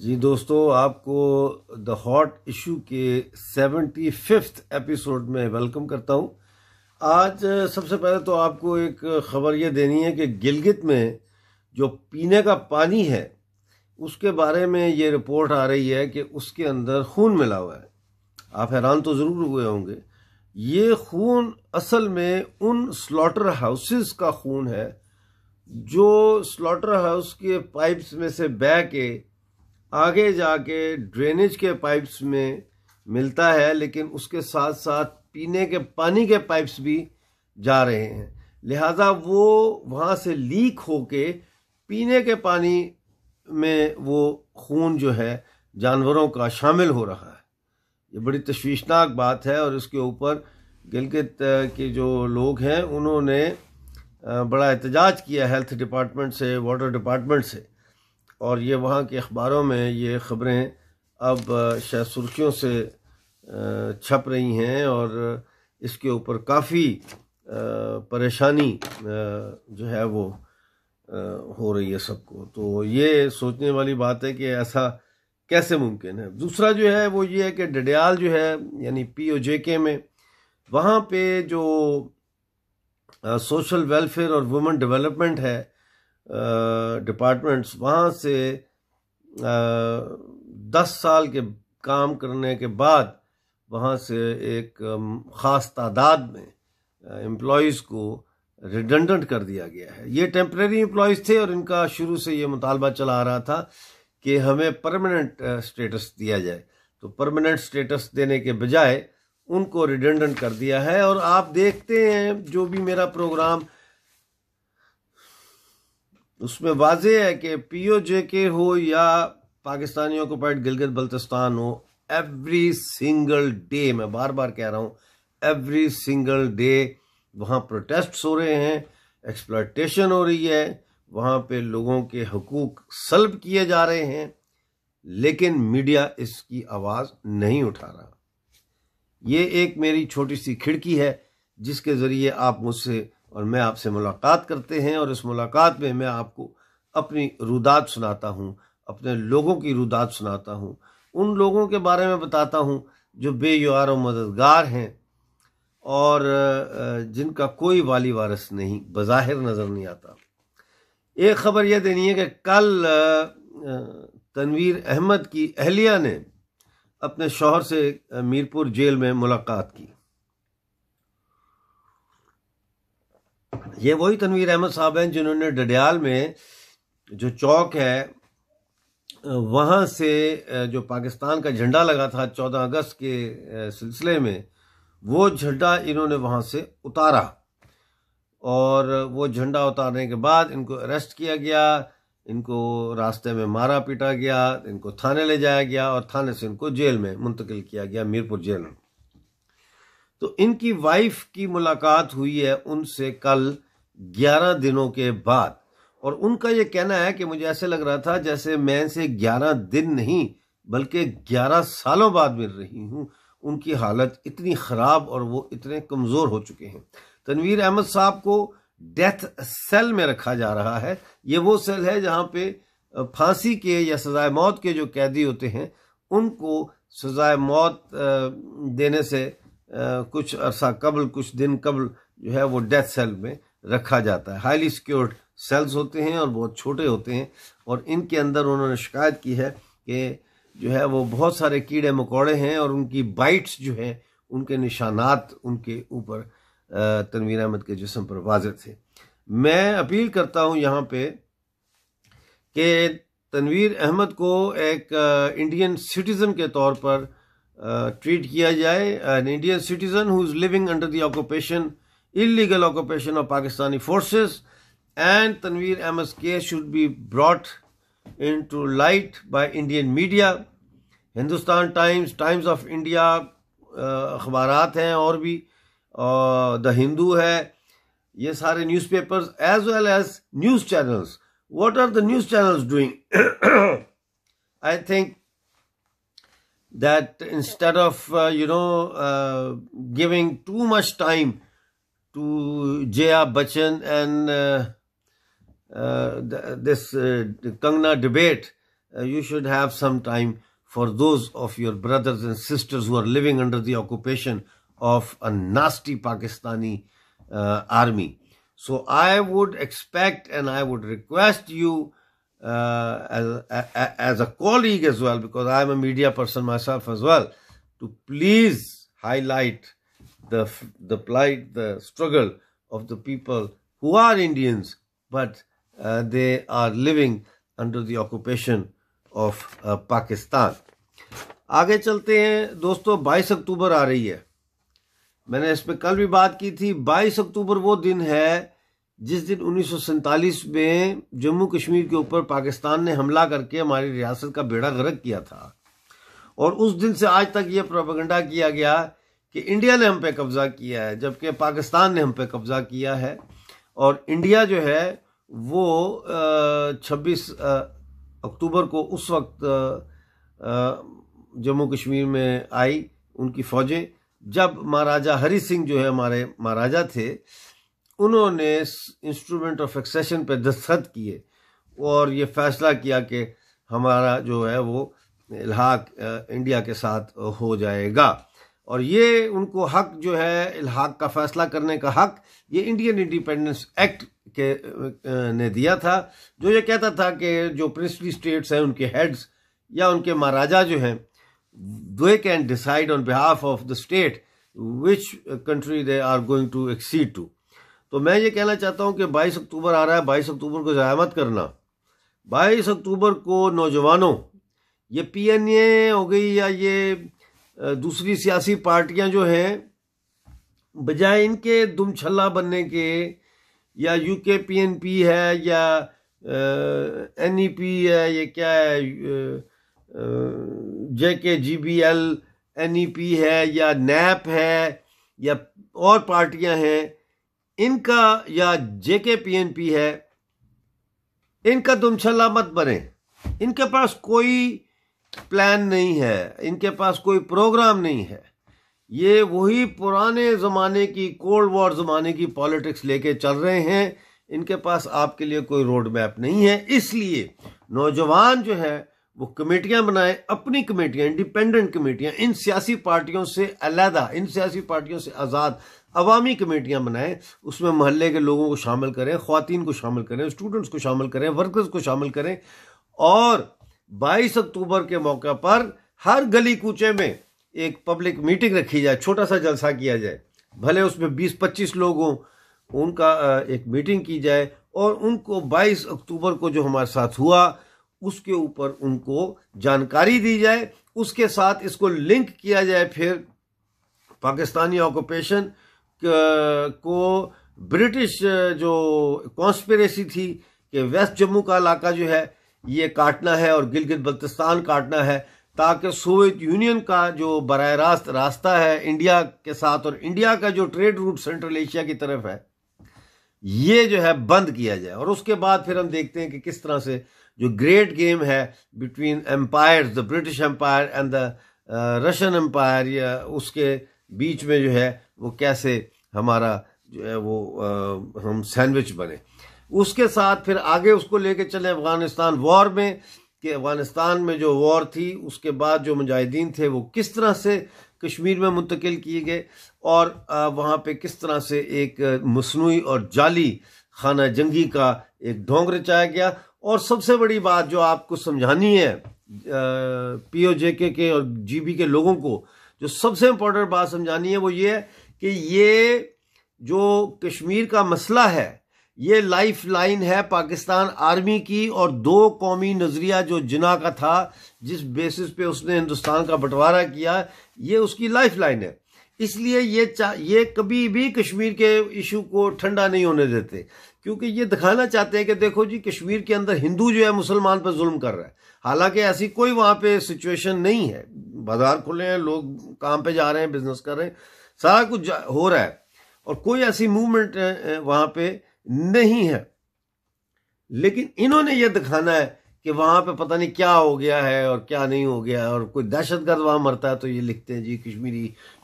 जी दोस्तों आपको the hot issue के सेवेंटी फिफ्थ एपिसोड में वेलकम करता हूं आज सबसे पहले तो आपको एक खबर ये देनी है कि गिलगित में जो पीने का पानी है उसके बारे में ये रिपोर्ट आ रही है कि उसके अंदर खून मिला हुआ है आप हैरान तो ज़रूर हुए होंगे ये खून असल में उन स्लॉटर हाउसेस का खून है जो स्लॉटर हाउस के पाइप्स में से बह के आगे जाके ड्रेनेज के पाइप्स में मिलता है लेकिन उसके साथ साथ पीने के पानी के पाइप्स भी जा रहे हैं लिहाजा वो वहाँ से लीक होके पीने के पानी में वो खून जो है जानवरों का शामिल हो रहा है ये बड़ी तश्वीशनाक बात है और इसके ऊपर गिलगित के जो लोग हैं उन्होंने बड़ा एहतजाज किया हेल्थ डिपार्टमेंट से वाटर डिपार्टमेंट से और ये वहाँ के अखबारों में ये ख़बरें अब शायद सुर्खियों से छप रही हैं और इसके ऊपर काफ़ी परेशानी जो है वो हो रही है सबको तो ये सोचने वाली बात है कि ऐसा कैसे मुमकिन है दूसरा जो है वो ये है कि डडयाल जो है यानी पी ओ जे के में वहाँ पे जो सोशल वेलफेयर और वुमेन डेवलपमेंट है डिपार्टमेंट्स वहाँ से दस साल के काम करने के बाद वहाँ से एक ख़ास तादाद में एम्प्लॉज़ को रिडेंडेंट कर दिया गया है ये टेम्प्रेरी एम्प्लॉज़ थे और इनका शुरू से ये मुतालबा चला आ रहा था कि हमें परमानेंट स्टेटस दिया जाए तो परमानेंट स्टेटस देने के बजाय उनको रिडेंडेंट कर दिया है और आप देखते हैं जो भी मेरा प्रोग्राम उसमें वाज है कि पी ओ जे के हो या पाकिस्तानियों को पैट गिलगित बल्तिस्तान हो एवरी सिंगल डे मैं बार बार कह रहा हूँ एवरी सिंगल डे वहाँ प्रोटेस्ट हो रहे हैं एक्सप्लाटेशन हो रही है वहाँ पर लोगों के हकूक सल्ब किए जा रहे हैं लेकिन मीडिया इसकी आवाज़ नहीं उठा रहा ये एक मेरी छोटी सी खिड़की है जिसके ज़रिए आप मुझसे और मैं आपसे मुलाकात करते हैं और इस मुलाकात में मैं आपको अपनी रुदात सुनाता हूँ अपने लोगों की रुदात सुनाता हूँ उन लोगों के बारे में बताता हूँ जो बे और मददगार हैं और जिनका कोई वाली वारस नहीं बज़ाहिर नज़र नहीं आता एक खबर यह देनी है कि कल तनवीर अहमद की अहलिया ने अपने शोहर से मीरपुर जेल में मुलाकात की ये वही तनवीर अहमद साहब हैं जिन्होंने डडयाल में जो चौक है वहाँ से जो पाकिस्तान का झंडा लगा था चौदह अगस्त के सिलसिले में वो झंडा इन्होंने वहाँ से उतारा और वो झंडा उतारने के बाद इनको अरेस्ट किया गया इनको रास्ते में मारा पीटा गया इनको थाने ले जाया गया और थाने से इनको जेल में मुंतकिल किया गया मीरपुर जेल में तो इनकी वाइफ की मुलाकात हुई है उनसे कल ग्यारह दिनों के बाद और उनका ये कहना है कि मुझे ऐसे लग रहा था जैसे मैं से ग्यारह दिन नहीं बल्कि ग्यारह सालों बाद मिल रही हूँ उनकी हालत इतनी ख़राब और वो इतने कमज़ोर हो चुके हैं तनवीर अहमद साहब को डेथ सेल में रखा जा रहा है ये वो सेल है जहाँ पे फांसी के या सजाए मौत के जो कैदी होते हैं उनको सजाए मौत देने से कुछ अरसा कबल कुछ दिन कबल जो है वो डेथ सेल में रखा जाता है हाईली सिक्योर्ड सेल्स होते हैं और बहुत छोटे होते हैं और इनके अंदर उन्होंने शिकायत की है कि जो है वो बहुत सारे कीड़े मकोड़े हैं और उनकी बाइट्स जो हैं उनके निशानात उनके ऊपर तनवीर अहमद के जिसम पर वाज थे मैं अपील करता हूँ यहाँ पे कि तनवीर अहमद को एक इंडियन सिटीज़न के तौर पर ट्रीट किया जाए an Indian citizen who is living under the occupation illegal occupation of Pakistani forces and Tanveer M S के should be brought into light by Indian media Hindustan Times Times of India अखबार हैं और भी द हिंदू है ये सारे newspapers as well as news channels what are the news channels doing I think that instead of uh, you know uh, giving too much time to Jaya Bachchan and uh, uh, this uh, Kangna debate, you should have some time for those of your brothers and sisters who are living under the occupation of a nasty Pakistani army. So I would expect and I would request you uh, as, a, as a colleague as well, because I am a media person myself as well, to please highlight the, the plight, the struggle of the people who are Indians, but uh, they are living under the occupation of uh, Pakistan. आगे चलते हैं दोस्तों 22 अक्टूबर आ रही है मैंने इस पर कल भी बात की थी 22 अक्टूबर वो दिन है जिस दिन उन्नीस में जम्मू कश्मीर के ऊपर पाकिस्तान ने हमला करके हमारी रियासत का बेड़ा गर्क किया था और उस दिन से आज तक ये प्रोपगंडा किया गया कि इंडिया ने हम पे कब्ज़ा किया है जबकि पाकिस्तान ने हम पे कब्ज़ा किया है और इंडिया जो है वो छब्बीस अक्टूबर को उस वक्त जम्मू कश्मीर में आई उनकी फ़ौजें जब महाराजा हरी सिंह जो है हमारे महाराजा थे उन्होंने इंस्ट्रूमेंट ऑफ एक्सेशन पे दस्तखत किए और ये फैसला किया कि हमारा जो है वो इलाहाक इंडिया के साथ हो जाएगा और ये उनको हक जो है इलाहाक का फैसला करने का हक ये इंडियन इंडिपेंडेंस एक्ट के ने दिया था जो ये कहता था कि जो प्रिंसली स्टेट्स हैं उनके हेड्स या उनके महाराजा जो हैं they can decide on behalf of the state which country they are going to accede to तो मैं ये कहना चाहता हूँ कि 22 अक्टूबर आ रहा है 22 अक्टूबर को ज़ाया मत करना 22 अक्टूबर को नौजवानों ये पीएनए हो गई या ये दूसरी सियासी पार्टियाँ जो हैं बजाय इनके दुम छल्ला बनने के या यू के पी एन पी है या एन ई पी है ये क्या है J K G B L N E P है या नैप है या और पार्टियाँ हैं इनका या जेके पीएनपी है इनका तुम छल्ला मत बने इनके पास कोई प्लान नहीं है इनके पास कोई प्रोग्राम नहीं है ये वही पुराने ज़माने की कोल्ड वॉर ज़माने की पॉलिटिक्स लेके चल रहे हैं इनके पास आपके लिए कोई रोड मैप नहीं है इसलिए नौजवान जो है वो कमेटियां बनाएं अपनी कमेटियां इंडिपेंडेंट कमेटियां इन सियासी पार्टियों से अलहदा इन सियासी पार्टियों से आज़ाद अवामी कमेटियां बनाएं उसमें महल्ले के लोगों को शामिल करें खातन को शामिल करें स्टूडेंट्स को शामिल करें वर्कर्स को शामिल करें और 22 अक्टूबर के मौके पर हर गली कूचे में एक पब्लिक मीटिंग रखी जाए छोटा सा जलसा किया जाए भले उसमें 20-25 लोग हों उनका एक मीटिंग की जाए और उनको 22 अक्टूबर को जो हमारे साथ हुआ उसके ऊपर उनको जानकारी दी जाए उसके साथ इसको लिंक किया जाए फिर पाकिस्तानी ऑक्यूपेशन को ब्रिटिश जो कॉन्स्पेरेसी थी कि वेस्ट जम्मू का इलाका जो है ये काटना है और गिलगित बल्तिस्तान काटना है ताकि सोवियत यूनियन का जो बर रास्त रास्ता है इंडिया के साथ और इंडिया का जो ट्रेड रूट सेंट्रल एशिया की तरफ है ये जो है बंद किया जाए और उसके बाद फिर हम देखते हैं कि किस तरह से जो ग्रेट गेम है between empire the British empire and the Russian empire या उसके बीच में जो है वो कैसे हमारा जो है वो आ, हम सैंडविच बने उसके साथ फिर आगे उसको लेके चले अफगानिस्तान वॉर में कि अफगानिस्तान में जो वॉर थी उसके बाद जो मुजाहिदीन थे वो किस तरह से कश्मीर में मुंतकिल किए गए और वहाँ पे किस तरह से एक मसनू और जाली खाना जंगी का एक ढोंग रचाया गया और सबसे बड़ी बात जो आपको समझानी है पी ओ जे के, के और जी बी के लोगों को जो सबसे इम्पोर्टेंट बात समझानी है वो ये है कि ये जो कश्मीर का मसला है ये लाइफ लाइन है पाकिस्तान आर्मी की और दो कौमी नज़रिया जो जिना का था जिस बेसिस पे उसने हिंदुस्तान का बंटवारा किया ये उसकी लाइफ लाइन है इसलिए ये ये कभी भी कश्मीर के इशू को ठंडा नहीं होने देते क्योंकि ये दिखाना चाहते हैं कि देखो जी कश्मीर के अंदर हिंदू जो है मुसलमान पर जुल्म कर रहा है हालांकि ऐसी कोई वहाँ पे सिचुएशन नहीं है बाजार खुले हैं लोग काम पे जा रहे हैं बिजनेस कर रहे हैं सारा कुछ हो रहा है और कोई ऐसी मूवमेंट वहां पे नहीं है लेकिन इन्होंने ये दिखाना है कि वहां पे पता नहीं क्या हो गया है और क्या नहीं हो गया और कोई दहशतगर्द वहां मरता है तो ये लिखते हैं जी कश्मीरी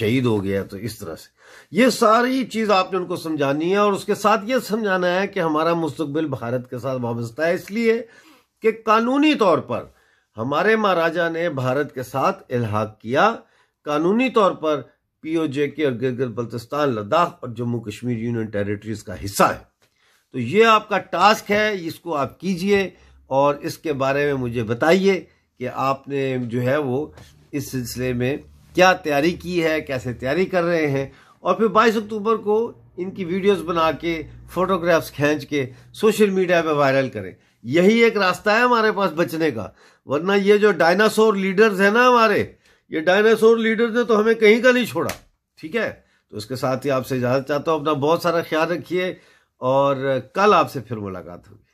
शहीद हो गया तो इस तरह से ये सारी चीज आपने उनको समझानी है और उसके साथ ये समझाना है कि हमारा मुस्तबिल भारत के साथ वाबस्ता है इसलिए कि कानूनी तौर पर हमारे महाराजा ने भारत के साथ इलाहा किया कानूनी तौर पर पीओजे के और गिलगित बल्तिस्तान लद्दाख और जम्मू कश्मीर यूनियन टेरिटरीज का हिस्सा है तो ये आपका टास्क है इसको आप कीजिए और इसके बारे में मुझे बताइए कि आपने जो है वो इस सिलसिले में क्या तैयारी की है कैसे तैयारी कर रहे हैं और फिर बाईस अक्टूबर को इनकी वीडियोस बना के फोटोग्राफ्स खींच के सोशल मीडिया पे वायरल करें यही एक रास्ता है हमारे पास बचने का वरना ये जो डायनासोर लीडर्स हैं ना हमारे ये डायनासोर लीडर ने तो हमें कहीं का नहीं छोड़ा ठीक है तो इसके साथ ही आपसे इजाज़त चाहता हूँ अपना बहुत सारा ख्याल रखिए और कल आपसे फिर मुलाकात होगी